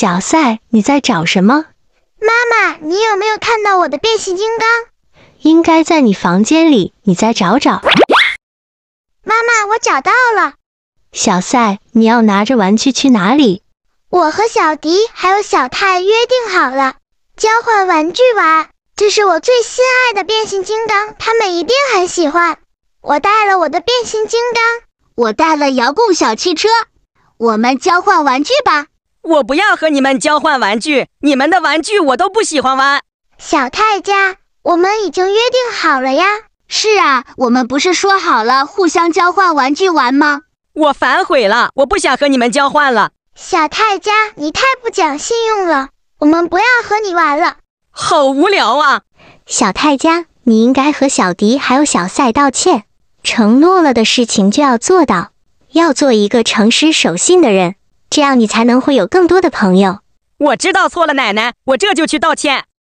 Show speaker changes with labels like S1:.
S1: 小赛，你在找什么？
S2: 妈妈，你有没有看到我的变形金刚？
S1: 应该在你房间里，你再找找。
S2: 妈妈，我找到了。
S1: 小赛，你要拿着玩具去哪里？
S2: 我和小迪还有小泰约定好了，交换玩具玩。这是我最心爱的变形金刚，他们一定很喜欢。
S3: 我带了我的变形金刚，我带了遥控小汽车，我们交换玩具吧。我不要和你们交换玩具，你们的玩具我都不喜欢玩。小泰家，我们已经约定好了呀。是啊，我们不是说好了互相交换玩具玩吗？我反悔了，我不想和你们交换了。小泰家，你太不讲信用了，我们不要和你玩了。好无聊啊！
S4: 小泰家，你应该和小迪还有小赛道歉，承诺了的事情就要做到，要做一个诚实守信的人。这样你才能会有更多的朋友。
S3: 我知道错了，奶奶，我这就去道歉。